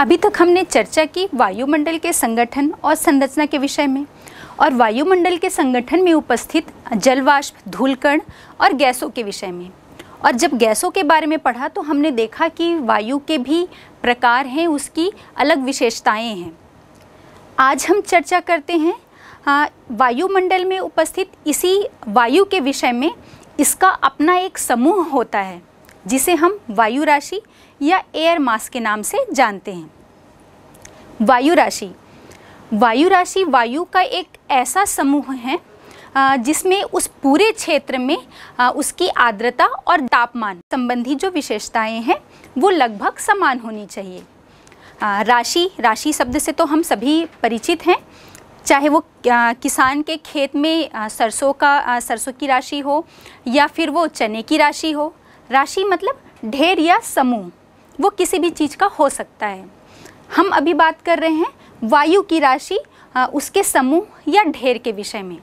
अभी तक हमने चर्चा की वायुमंडल के संगठन और संरचना के विषय में और वायुमंडल के संगठन में उपस्थित जलवाष्प धूलकण और गैसों के विषय में और जब गैसों के बारे में पढ़ा तो हमने देखा कि वायु के भी प्रकार हैं उसकी अलग विशेषताएं हैं आज हम चर्चा करते हैं वायुमंडल में उपस्थित इसी वायु के विषय में इसका अपना एक समूह होता है जिसे हम वायु राशि या एयर मास के नाम से जानते हैं वायु राशि वायु राशि वायु का एक ऐसा समूह है जिसमें उस पूरे क्षेत्र में उसकी आर्द्रता और तापमान संबंधी जो विशेषताएं हैं वो लगभग समान होनी चाहिए राशि राशि शब्द से तो हम सभी परिचित हैं चाहे वो किसान के खेत में सरसों का सरसों की राशि हो या फिर वो चने की राशि हो राशि मतलब ढेर या समूह वो किसी भी चीज़ का हो सकता है हम अभी बात कर रहे हैं वायु की राशि उसके समूह या ढेर के विषय में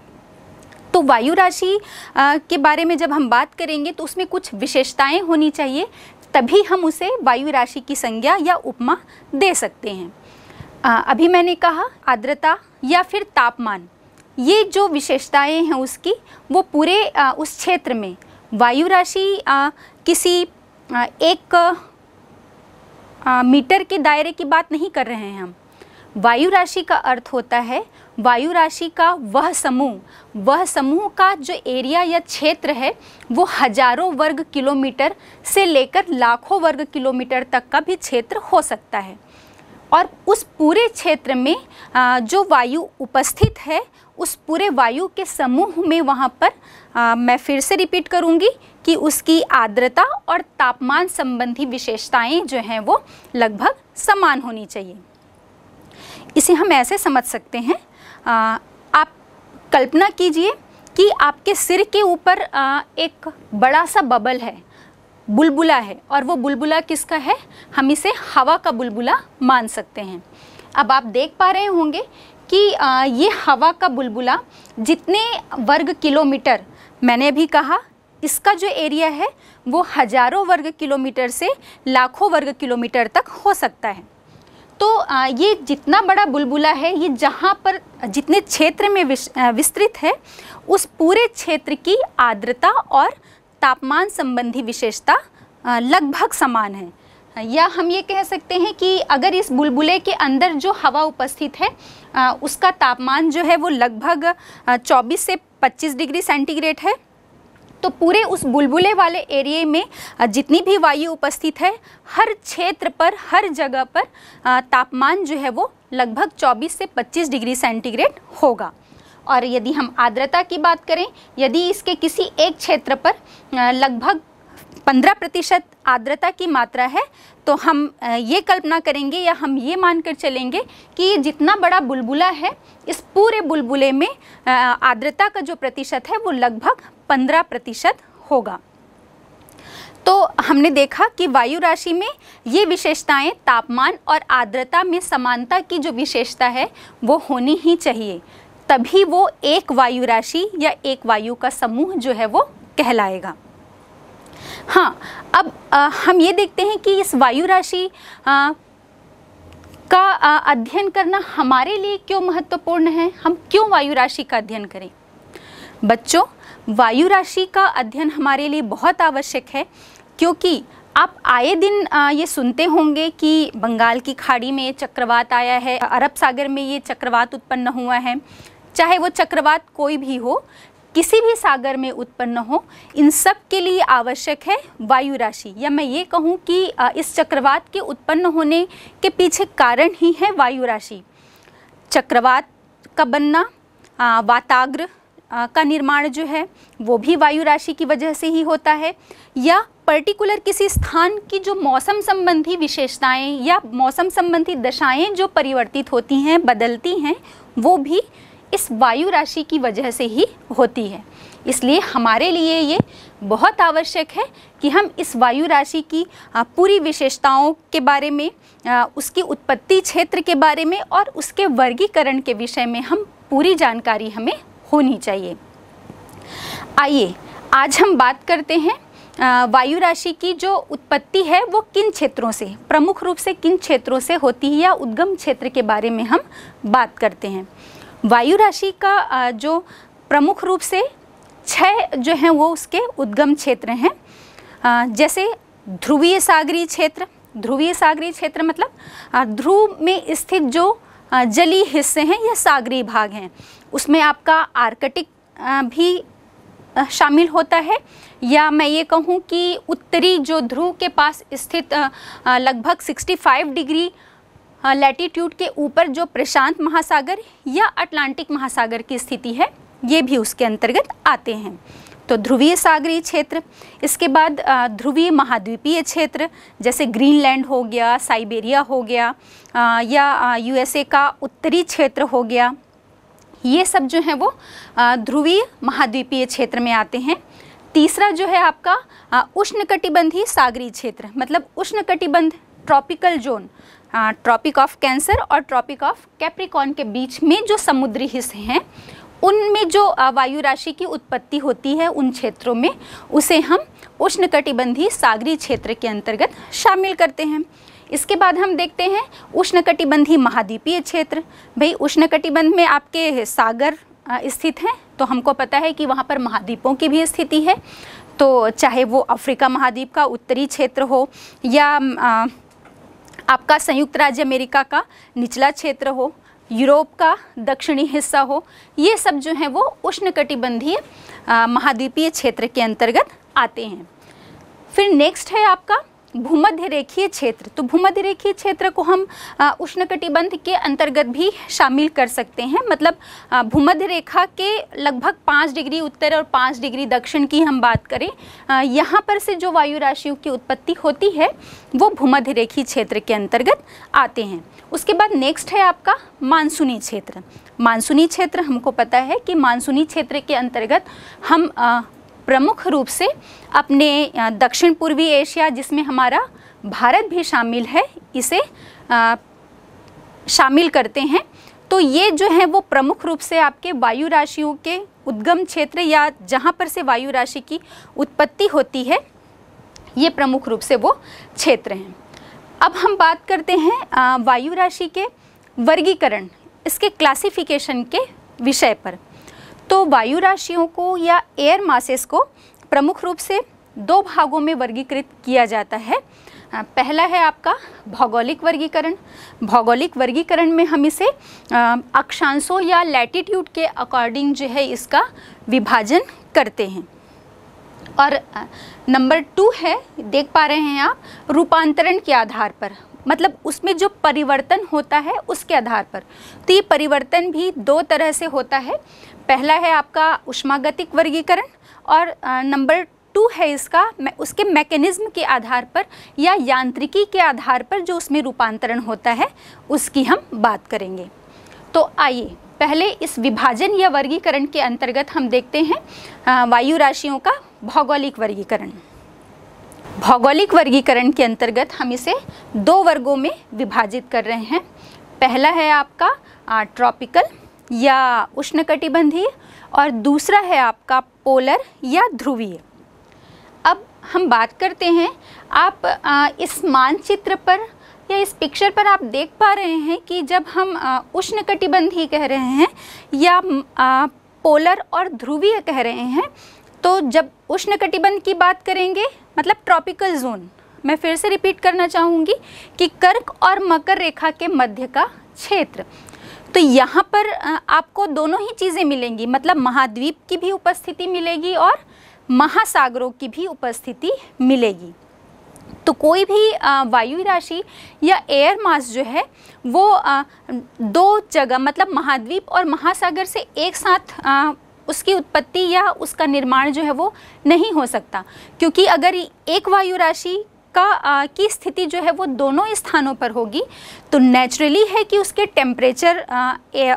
तो वायु राशि के बारे में जब हम बात करेंगे तो उसमें कुछ विशेषताएं होनी चाहिए तभी हम उसे वायु राशि की संज्ञा या उपमा दे सकते हैं अभी मैंने कहा आर्द्रता या फिर तापमान ये जो विशेषताएं हैं उसकी वो पूरे उस क्षेत्र में वायु राशि किसी एक आ, मीटर के दायरे की बात नहीं कर रहे हैं हम वायु राशि का अर्थ होता है वायु राशि का वह समूह वह समूह का जो एरिया या क्षेत्र है वो हजारों वर्ग किलोमीटर से लेकर लाखों वर्ग किलोमीटर तक का भी क्षेत्र हो सकता है और उस पूरे क्षेत्र में जो वायु उपस्थित है उस पूरे वायु के समूह में वहाँ पर मैं फिर से रिपीट करूँगी कि उसकी आर्द्रता और तापमान संबंधी विशेषताएं जो हैं वो लगभग समान होनी चाहिए इसे हम ऐसे समझ सकते हैं आ, आप कल्पना कीजिए कि आपके सिर के ऊपर एक बड़ा सा बबल है बुलबुला है और वो बुलबुला किसका है हम इसे हवा का बुलबुला मान सकते हैं अब आप देख पा रहे होंगे कि ये हवा का बुलबुला जितने वर्ग किलोमीटर मैंने भी कहा इसका जो एरिया है वो हज़ारों वर्ग किलोमीटर से लाखों वर्ग किलोमीटर तक हो सकता है तो ये जितना बड़ा बुलबुला है ये जहाँ पर जितने क्षेत्र में विस्तृत है उस पूरे क्षेत्र की आर्द्रता और तापमान संबंधी विशेषता लगभग समान है या हम ये कह सकते हैं कि अगर इस बुलबुले के अंदर जो हवा उपस्थित है उसका तापमान जो है वो लगभग 24 से 25 डिग्री सेंटीग्रेड है तो पूरे उस बुलबुले वाले एरिए में जितनी भी वायु उपस्थित है हर क्षेत्र पर हर जगह पर तापमान जो है वो लगभग 24 से 25 डिग्री सेंटीग्रेड होगा और यदि हम आर्द्रता की बात करें यदि इसके किसी एक क्षेत्र पर लगभग 15 प्रतिशत आर्द्रता की मात्रा है तो हम ये कल्पना करेंगे या हम ये मानकर चलेंगे कि ये जितना बड़ा बुलबुला है इस पूरे बुलबुले में आर्द्रता का जो प्रतिशत है वो लगभग पंद्रह प्रतिशत होगा तो हमने देखा कि वायु राशि में ये विशेषताएं तापमान और आर्द्रता में समानता की जो विशेषता है वो होनी ही चाहिए तभी वो एक वायु राशि या एक वायु का समूह जो है वो कहलाएगा हाँ अब आ, हम ये देखते हैं कि इस वायु राशि का अध्ययन करना हमारे लिए क्यों महत्वपूर्ण है हम क्यों वायु राशि का अध्ययन करें बच्चों वायु राशि का अध्ययन हमारे लिए बहुत आवश्यक है क्योंकि आप आए दिन ये सुनते होंगे कि बंगाल की खाड़ी में ये चक्रवात आया है अरब सागर में ये चक्रवात उत्पन्न हुआ है चाहे वो चक्रवात कोई भी हो किसी भी सागर में उत्पन्न हो इन सब के लिए आवश्यक है वायु राशि या मैं ये कहूँ कि इस चक्रवात के उत्पन्न होने के पीछे कारण ही है वायु राशि चक्रवात का बनना वाताग्र का निर्माण जो है वो भी वायु राशि की वजह से ही होता है या पर्टिकुलर किसी स्थान की जो मौसम संबंधी विशेषताएं या मौसम संबंधी दशाएं जो परिवर्तित होती हैं बदलती हैं वो भी इस वायु राशि की वजह से ही होती है इसलिए हमारे लिए ये बहुत आवश्यक है कि हम इस वायु राशि की पूरी विशेषताओं के बारे में उसकी उत्पत्ति क्षेत्र के बारे में और उसके वर्गीकरण के विषय में हम पूरी जानकारी हमें होनी चाहिए आइए आज हम बात करते हैं वायु राशि की जो उत्पत्ति है वो किन क्षेत्रों से प्रमुख रूप से किन क्षेत्रों से होती है या उद्गम क्षेत्र के बारे में हम बात करते हैं वायु राशि का जो प्रमुख रूप से छः जो हैं वो उसके उद्गम क्षेत्र हैं जैसे ध्रुवीय सागरी क्षेत्र ध्रुवीय सागरी क्षेत्र मतलब ध्रुव में स्थित जो जली हिस्से हैं या सागरी भाग हैं उसमें आपका आर्कटिक भी शामिल होता है या मैं ये कहूँ कि उत्तरी जो ध्रुव के पास स्थित लगभग 65 डिग्री लैटीट्यूड के ऊपर जो प्रशांत महासागर या अटलांटिक महासागर की स्थिति है ये भी उसके अंतर्गत आते हैं तो ध्रुवीय सागरीय क्षेत्र इसके बाद ध्रुवीय महाद्वीपीय क्षेत्र जैसे ग्रीनलैंड हो गया साइबेरिया हो गया या यूएसए का उत्तरी क्षेत्र हो गया ये सब जो है वो ध्रुवीय महाद्वीपीय क्षेत्र में आते हैं तीसरा जो है आपका उष्णकटिबंधीय सागरीय क्षेत्र मतलब उष्णकटिबंध tropical zone tropic of cancer और ट्रॉपिक ऑफ कैप्रिकॉन के बीच में जो समुद्री हिस्से हैं उनमें जो वायु राशि की उत्पत्ति होती है उन क्षेत्रों में उसे हम उष्ण सागरी क्षेत्र के अंतर्गत शामिल करते हैं इसके बाद हम देखते हैं उष्णकटिबंधीय महाद्वीपीय क्षेत्र भाई उष्णकटिबंध में आपके सागर स्थित हैं तो हमको पता है कि वहाँ पर महाद्वीपों की भी स्थिति है तो चाहे वो अफ्रीका महाद्वीप का उत्तरी क्षेत्र हो या आपका संयुक्त राज्य अमेरिका का निचला क्षेत्र हो यूरोप का दक्षिणी हिस्सा हो ये सब जो हैं वो उष्णकटिबंधीय महाद्वीपीय क्षेत्र के अंतर्गत आते हैं फिर नेक्स्ट है आपका भूमध्य रेखीय क्षेत्र तो भूमध्य रेखीय क्षेत्र को हम उष्णकटिबंध के अंतर्गत भी शामिल कर सकते हैं मतलब भूमध्य रेखा के लगभग पाँच डिग्री उत्तर और पाँच डिग्री दक्षिण की हम बात करें यहाँ पर से जो वायु राशियों की उत्पत्ति होती है वो भूमध्य रेखीय क्षेत्र के अंतर्गत आते हैं उसके बाद नेक्स्ट है आपका मानसूनी क्षेत्र मानसूनी क्षेत्र हमको पता है कि मानसूनी क्षेत्र के अंतर्गत हम प्रमुख रूप से अपने दक्षिण पूर्वी एशिया जिसमें हमारा भारत भी शामिल है इसे शामिल करते हैं तो ये जो है वो प्रमुख रूप से आपके वायु राशियों के उद्गम क्षेत्र या जहाँ पर से वायु राशि की उत्पत्ति होती है ये प्रमुख रूप से वो क्षेत्र हैं अब हम बात करते हैं वायु राशि के वर्गीकरण इसके क्लासिफिकेशन के विषय पर तो वायु राशियों को या एयर मासेस को प्रमुख रूप से दो भागों में वर्गीकृत किया जाता है पहला है आपका भौगोलिक वर्गीकरण भौगोलिक वर्गीकरण में हम इसे अक्षांशों या लैटिट्यूड के अकॉर्डिंग जो है इसका विभाजन करते हैं और नंबर टू है देख पा रहे हैं आप रूपांतरण के आधार पर मतलब उसमें जो परिवर्तन होता है उसके आधार पर तो ये परिवर्तन भी दो तरह से होता है पहला है आपका उष्मागतिक वर्गीकरण और नंबर टू है इसका उसके मैकेनिज़्म के आधार पर या यांत्रिकी के आधार पर जो उसमें रूपांतरण होता है उसकी हम बात करेंगे तो आइए पहले इस विभाजन या वर्गीकरण के अंतर्गत हम देखते हैं वायु राशियों का भौगोलिक वर्गीकरण भौगोलिक वर्गीकरण के अंतर्गत हम इसे दो वर्गों में विभाजित कर रहे हैं पहला है आपका ट्रॉपिकल या उष्णकटिबंधीय और दूसरा है आपका पोलर या ध्रुवीय अब हम बात करते हैं आप इस मानचित्र पर या इस पिक्चर पर आप देख पा रहे हैं कि जब हम उष्ण कह रहे हैं या पोलर और ध्रुवीय कह रहे हैं तो जब उष्ण कटिबंध की बात करेंगे मतलब ट्रॉपिकल जोन मैं फिर से रिपीट करना चाहूँगी कि कर्क और मकर रेखा के मध्य का क्षेत्र तो यहाँ पर आपको दोनों ही चीज़ें मिलेंगी मतलब महाद्वीप की भी उपस्थिति मिलेगी और महासागरों की भी उपस्थिति मिलेगी तो कोई भी वायु राशि या एयर मास जो है वो दो जगह मतलब महाद्वीप और महासागर से एक साथ उसकी उत्पत्ति या उसका निर्माण जो है वो नहीं हो सकता क्योंकि अगर एक वायु राशि का आ, की स्थिति जो है वो दोनों स्थानों पर होगी तो नेचुरली है कि उसके टेम्परेचर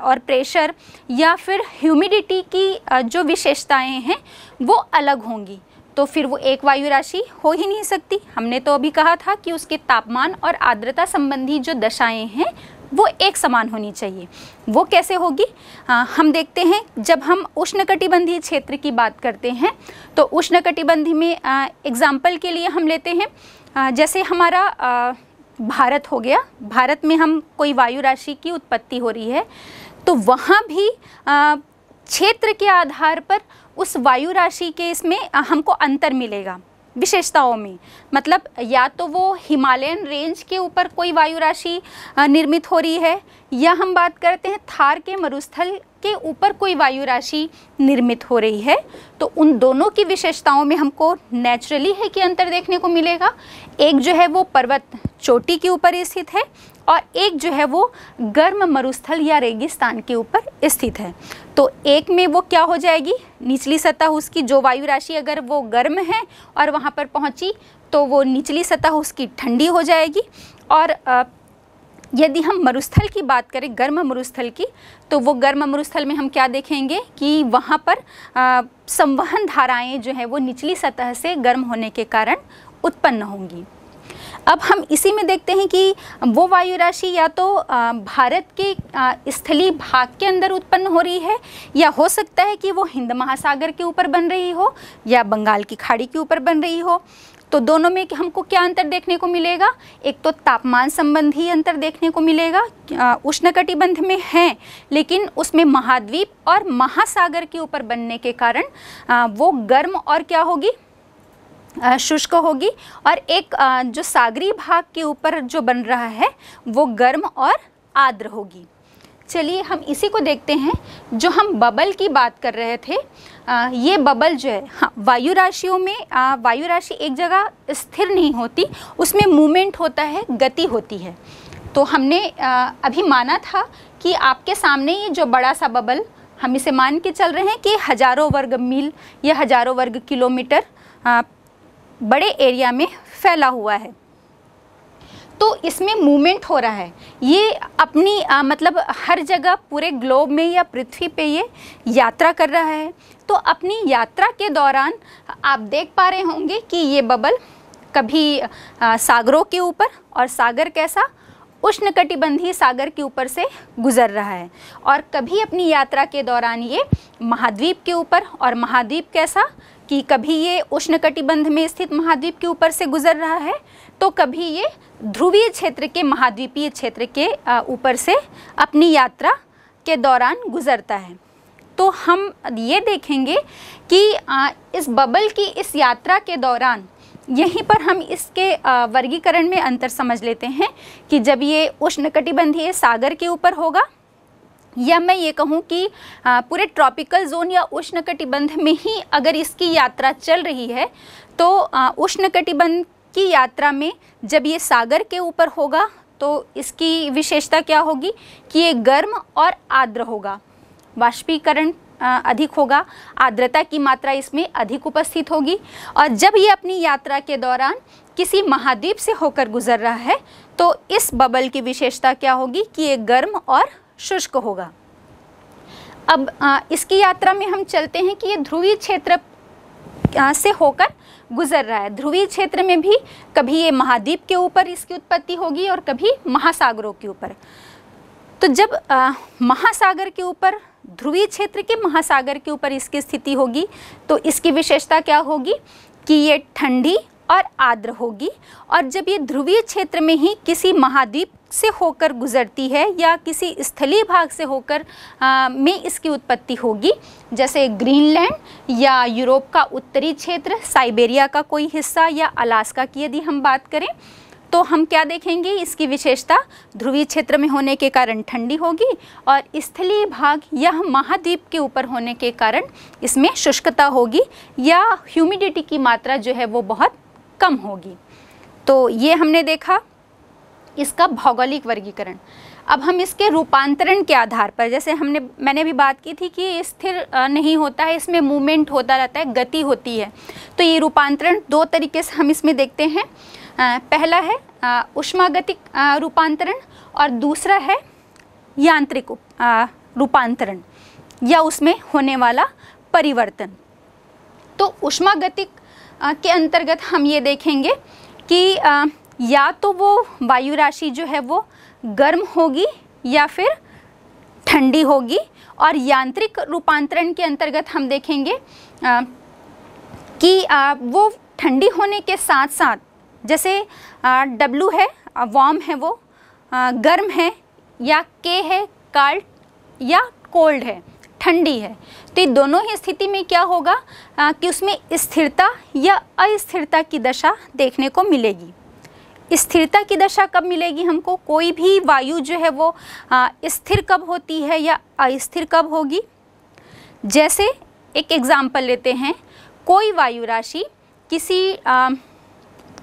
और प्रेशर या फिर ह्यूमिडिटी की आ, जो विशेषताएं हैं वो अलग होंगी तो फिर वो एक वायु राशि हो ही नहीं सकती हमने तो अभी कहा था कि उसके तापमान और आर्द्रता संबंधी जो दशाएं हैं वो एक समान होनी चाहिए वो कैसे होगी आ, हम देखते हैं जब हम उष्णकटिबंधीय क्षेत्र की बात करते हैं तो उष्णकटिबंधीय में एग्ज़ाम्पल के लिए हम लेते हैं आ, जैसे हमारा आ, भारत हो गया भारत में हम कोई वायु राशि की उत्पत्ति हो रही है तो वहाँ भी क्षेत्र के आधार पर उस वायु राशि के इसमें हमको अंतर मिलेगा विशेषताओं में मतलब या तो वो हिमालयन रेंज के ऊपर कोई वायु राशि निर्मित हो रही है या हम बात करते हैं थार के मरुस्थल के ऊपर कोई वायु राशि निर्मित हो रही है तो उन दोनों की विशेषताओं में हमको नेचुरली है कि अंतर देखने को मिलेगा एक जो है वो पर्वत चोटी के ऊपर स्थित है और एक जो है वो गर्म मरुस्थल या रेगिस्तान के ऊपर स्थित है तो एक में वो क्या हो जाएगी निचली सतह उसकी जो वायु राशि अगर वो गर्म है और वहाँ पर पहुँची तो वो निचली सतह उसकी ठंडी हो जाएगी और यदि हम मरुस्थल की बात करें गर्म मरुस्थल की तो वो गर्म मरुस्थल में हम क्या देखेंगे कि वहाँ पर संवहन धाराएं जो हैं वो निचली सतह से गर्म होने के कारण उत्पन्न होंगी अब हम इसी में देखते हैं कि वो वायु राशि या तो भारत के स्थलीय भाग के अंदर उत्पन्न हो रही है या हो सकता है कि वो हिंद महासागर के ऊपर बन रही हो या बंगाल की खाड़ी के ऊपर बन रही हो तो दोनों में हमको क्या अंतर देखने को मिलेगा एक तो तापमान संबंधी अंतर देखने को मिलेगा उष्णकटिबंध में है लेकिन उसमें महाद्वीप और महासागर के ऊपर बनने के कारण वो गर्म और क्या होगी शुष्क होगी और एक जो सागरी भाग के ऊपर जो बन रहा है वो गर्म और आद्र होगी चलिए हम इसी को देखते हैं जो हम बबल की बात कर रहे थे आ, ये बबल जो है हाँ वायु राशियों में वायु राशि एक जगह स्थिर नहीं होती उसमें मूवमेंट होता है गति होती है तो हमने आ, अभी माना था कि आपके सामने ये जो बड़ा सा बबल हम इसे मान के चल रहे हैं कि हज़ारों वर्ग मील या हज़ारों वर्ग किलोमीटर बड़े एरिया में फैला हुआ है तो इसमें मूवमेंट हो रहा है ये अपनी आ, मतलब हर जगह पूरे ग्लोब में या पृथ्वी पे ये यात्रा कर रहा है तो अपनी यात्रा के दौरान आप देख पा रहे होंगे कि ये बबल कभी आ, सागरों के ऊपर और सागर कैसा उष्णकटिबंधीय सागर के ऊपर से गुजर रहा है और कभी अपनी यात्रा के दौरान ये महाद्वीप के ऊपर और महाद्वीप कैसा कि कभी ये उष्णकटिबंध में स्थित महाद्वीप के ऊपर से गुजर रहा है तो कभी ये ध्रुवीय क्षेत्र के महाद्वीपीय क्षेत्र के ऊपर से अपनी यात्रा के दौरान गुजरता है तो हम ये देखेंगे कि इस बबल की इस यात्रा के दौरान यहीं पर हम इसके वर्गीकरण में अंतर समझ लेते हैं कि जब ये उष्णकटिबंधीय सागर के ऊपर होगा या मैं ये कहूँ कि पूरे ट्रॉपिकल जोन या उष्णकटिबंध में ही अगर इसकी यात्रा चल रही है तो उष्णकटिबंध की यात्रा में जब ये सागर के ऊपर होगा तो इसकी विशेषता क्या होगी कि ये गर्म और आर्द्र होगा वाष्पीकरण अधिक होगा आर्द्रता की मात्रा इसमें अधिक उपस्थित होगी और जब ये अपनी यात्रा के दौरान किसी महाद्वीप से होकर गुजर रहा है तो इस बबल की विशेषता क्या होगी कि ये गर्म और शुष्क होगा अब आ, इसकी यात्रा में हम चलते हैं कि ये ध्रुवीय क्षेत्र से होकर गुजर रहा है ध्रुवीय क्षेत्र में भी कभी ये महाद्वीप के ऊपर इसकी उत्पत्ति होगी और कभी महासागरों के ऊपर तो जब आ, महासागर के ऊपर ध्रुवीय क्षेत्र के महासागर के ऊपर इसकी स्थिति होगी तो इसकी विशेषता क्या होगी कि ये ठंडी और आर्द्र होगी और जब ये ध्रुवीय क्षेत्र में ही किसी महाद्वीप से होकर गुजरती है या किसी स्थलीय भाग से होकर में इसकी उत्पत्ति होगी जैसे ग्रीनलैंड या यूरोप का उत्तरी क्षेत्र साइबेरिया का कोई हिस्सा या अलास्का की यदि हम बात करें तो हम क्या देखेंगे इसकी विशेषता ध्रुवीय क्षेत्र में होने के कारण ठंडी होगी और स्थलीय भाग यह महाद्वीप के ऊपर होने के कारण इसमें शुष्कता होगी या ह्यूमिडिटी की मात्रा जो है वो बहुत कम होगी तो ये हमने देखा इसका भौगोलिक वर्गीकरण अब हम इसके रूपांतरण के आधार पर जैसे हमने मैंने भी बात की थी कि स्थिर नहीं होता है इसमें मूवमेंट होता रहता है गति होती है तो ये रूपांतरण दो तरीके से हम इसमें देखते हैं पहला है उष्मागतिक रूपांतरण और दूसरा है यांत्रिक रूपांतरण या उसमें होने वाला परिवर्तन तो उष्मागतिक के अंतर्गत हम ये देखेंगे कि या तो वो वायु राशि जो है वो गर्म होगी या फिर ठंडी होगी और यांत्रिक रूपांतरण के अंतर्गत हम देखेंगे आ, कि आ, वो ठंडी होने के साथ साथ जैसे डब्लू है वार्म है वो आ, गर्म है या के है काल्ड या कोल्ड है ठंडी है तो ये दोनों ही स्थिति में क्या होगा आ, कि उसमें स्थिरता या अस्थिरता की दशा देखने को मिलेगी स्थिरता की दशा कब मिलेगी हमको कोई भी वायु जो है वो स्थिर कब होती है या अस्थिर कब होगी जैसे एक एग्ज़ाम्पल लेते हैं कोई वायु राशि किसी आ,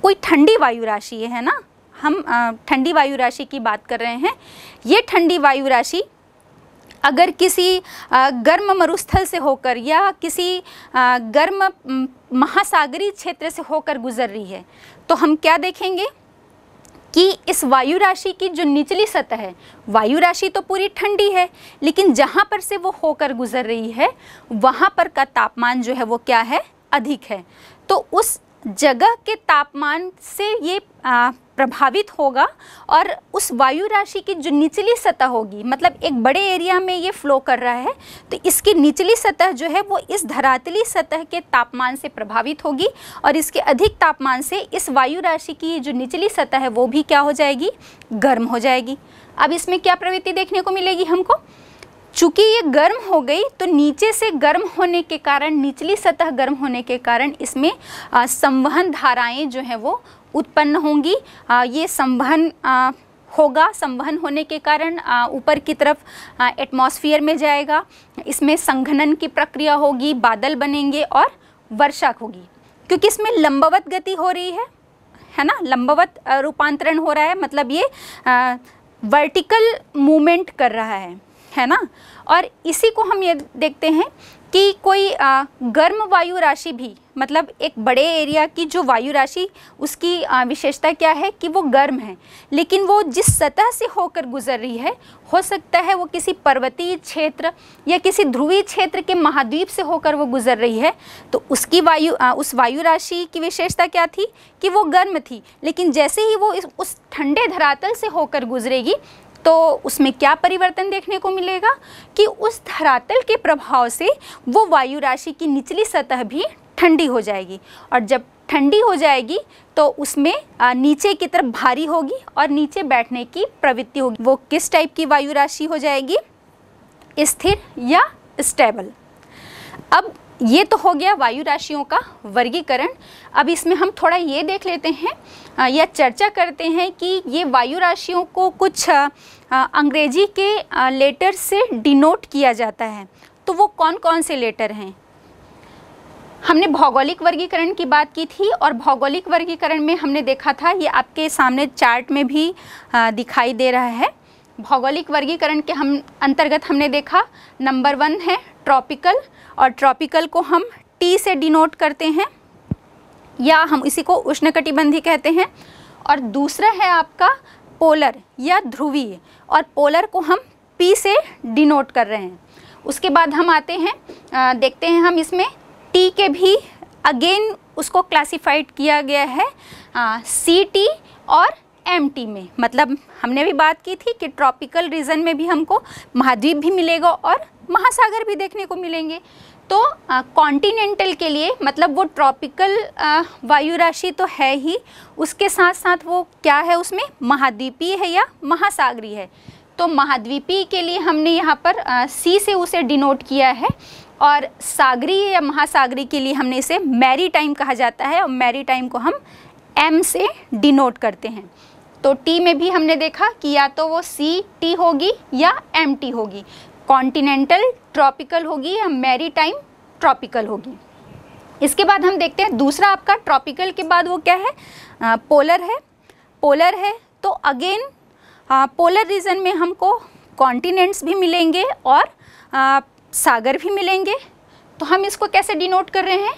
कोई ठंडी वायु राशि है ना हम ठंडी वायु राशि की बात कर रहे हैं ये ठंडी वायु राशि अगर किसी गर्म मरुस्थल से होकर या किसी गर्म महासागरीय क्षेत्र से होकर गुजर रही है तो हम क्या देखेंगे कि इस वायु राशि की जो निचली सतह है वायु राशि तो पूरी ठंडी है लेकिन जहाँ पर से वो होकर गुजर रही है वहाँ पर का तापमान जो है वो क्या है अधिक है तो उस जगह के तापमान से ये आ, प्रभावित होगा और उस वायु राशि की जो निचली सतह होगी मतलब एक बड़े एरिया में ये फ्लो कर रहा है तो इसकी निचली सतह जो है वो इस धरातली सतह के तापमान से प्रभावित होगी और इसके अधिक तापमान से इस वायु राशि की जो निचली सतह है वो भी क्या हो जाएगी गर्म हो जाएगी अब इसमें क्या प्रवृत्ति देखने को मिलेगी हमको चूँकि ये गर्म हो गई तो नीचे से गर्म होने के कारण निचली सतह गर्म होने के कारण इसमें संवहन धाराएं जो हैं वो उत्पन्न होंगी आ, ये संवहन होगा संवहन होने के कारण ऊपर की तरफ एटमॉस्फेयर में जाएगा इसमें संघनन की प्रक्रिया होगी बादल बनेंगे और वर्षा होगी क्योंकि इसमें लंबवत गति हो रही है है ना लंबवत रूपांतरण हो रहा है मतलब ये वर्टिकल मूवमेंट कर रहा है है ना और इसी को हम ये देखते हैं कि कोई आ, गर्म वायु राशि भी मतलब एक बड़े एरिया की जो वायु राशि उसकी विशेषता क्या है कि वो गर्म है लेकिन वो जिस सतह से होकर गुजर रही है हो सकता है वो किसी पर्वतीय क्षेत्र या किसी ध्रुवीय क्षेत्र के महाद्वीप से होकर वो गुजर रही है तो उसकी वायु आ, उस वायु राशि की विशेषता क्या थी कि वो गर्म थी लेकिन जैसे ही वो इस, उस ठंडे धरातल से होकर गुजरेगी तो उसमें क्या परिवर्तन देखने को मिलेगा कि उस धरातल के प्रभाव से वो वायु राशि की निचली सतह भी ठंडी हो जाएगी और जब ठंडी हो जाएगी तो उसमें नीचे की तरफ भारी होगी और नीचे बैठने की प्रवृत्ति होगी वो किस टाइप की वायु राशि हो जाएगी स्थिर या स्टेबल अब ये तो हो गया वायु राशियों का वर्गीकरण अब इसमें हम थोड़ा ये देख लेते हैं या चर्चा करते हैं कि ये वायु राशियों को कुछ अंग्रेजी के लेटर से डिनोट किया जाता है तो वो कौन कौन से लेटर हैं हमने भौगोलिक वर्गीकरण की बात की थी और भौगोलिक वर्गीकरण में हमने देखा था ये आपके सामने चार्ट में भी दिखाई दे रहा है भौगोलिक वर्गीकरण के हम अंतर्गत हमने देखा नंबर वन है ट्रॉपिकल और ट्रॉपिकल को हम टी से डिनोट करते हैं या हम इसी को उष्णकटिबंधी कहते हैं और दूसरा है आपका पोलर या ध्रुवीय और पोलर को हम पी से डिनोट कर रहे हैं उसके बाद हम आते हैं आ, देखते हैं हम इसमें टी के भी अगेन उसको क्लासिफाइड किया गया है सी टी और एम टी में मतलब हमने भी बात की थी कि ट्रॉपिकल रीजन में भी हमको महाद्वीप भी मिलेगा और महासागर भी देखने को मिलेंगे तो कॉन्टिनेंटल के लिए मतलब वो ट्रॉपिकल वायु राशि तो है ही उसके साथ साथ वो क्या है उसमें महाद्वीपीय है या महासागरी है तो महाद्वीपीय के लिए हमने यहाँ पर आ, सी से उसे डिनोट किया है और सागरी या महासागरी के लिए हमने इसे मैरी टाइम कहा जाता है और मैरी टाइम को हम एम से डिनोट करते हैं तो टी में भी हमने देखा कि या तो वो सी टी होगी या एम टी होगी कॉन्टिनेंटल ट्रॉपिकल होगी या मेरी टाइम ट्रॉपिकल होगी इसके बाद हम देखते हैं दूसरा आपका ट्रॉपिकल के बाद वो क्या है आ, पोलर है पोलर है तो अगेन आ, पोलर रीजन में हमको कॉन्टिनेंट्स भी मिलेंगे और आ, सागर भी मिलेंगे तो हम इसको कैसे डिनोट कर रहे हैं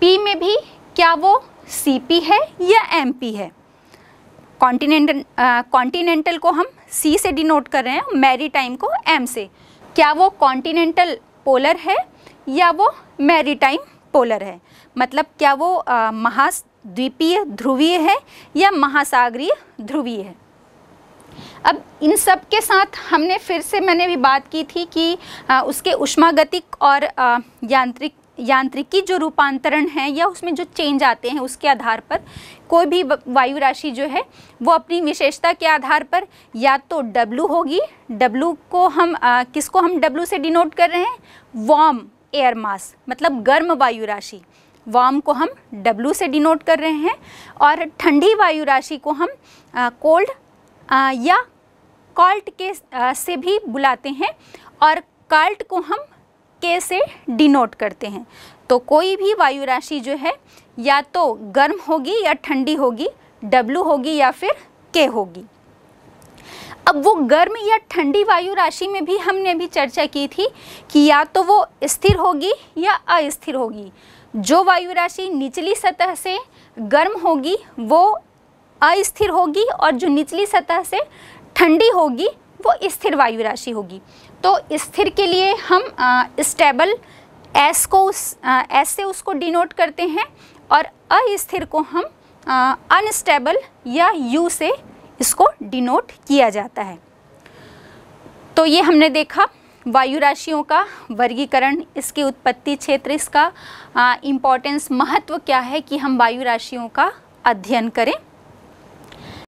पी में भी क्या वो सी पी है या एम पी है कॉन्टिनेंटल कॉन्टिनेंटल को हम सी से डिनोट कर रहे हैं मैरी टाइम को एम से क्या वो कॉन्टिनेंटल पोलर है या वो मैरीटाइम पोलर है मतलब क्या वो महाद्वीपीय ध्रुवीय है या महासागरीय ध्रुवीय है अब इन सब के साथ हमने फिर से मैंने भी बात की थी कि आ, उसके उष्मागतिक और आ, यांत्रिक यांत्रिकी जो रूपांतरण है या उसमें जो चेंज आते हैं उसके आधार पर कोई भी वायु राशि जो है वो अपनी विशेषता के आधार पर या तो डब्लू होगी डब्लू को हम आ, किसको हम डब्लू से डिनोट कर रहे हैं वॉम एयर मास मतलब गर्म वायु राशि वॉम को हम डब्लू से डिनोट कर रहे हैं और ठंडी वायु राशि को हम कोल्ड या कॉल्ट के आ, से भी बुलाते हैं और काल्ट को हम के से डिनोट करते हैं तो कोई भी वायु राशि जो है या तो गर्म होगी या ठंडी होगी डब्लू होगी या फिर के होगी अब वो गर्म या ठंडी वायु राशि में भी हमने भी चर्चा की थी कि या तो वो स्थिर होगी या अस्थिर होगी जो वायु राशि निचली सतह से गर्म होगी वो अस्थिर होगी और जो निचली सतह से ठंडी होगी वो स्थिर वायु राशि होगी तो स्थिर के लिए हम स्टेबल एस को उस एस से उसको डिनोट करते हैं और अस्थिर को हम अनस्टेबल या यू से इसको डिनोट किया जाता है तो ये हमने देखा वायु राशियों का वर्गीकरण इसकी उत्पत्ति क्षेत्र इसका इम्पोर्टेंस महत्व क्या है कि हम वायु राशियों का अध्ययन करें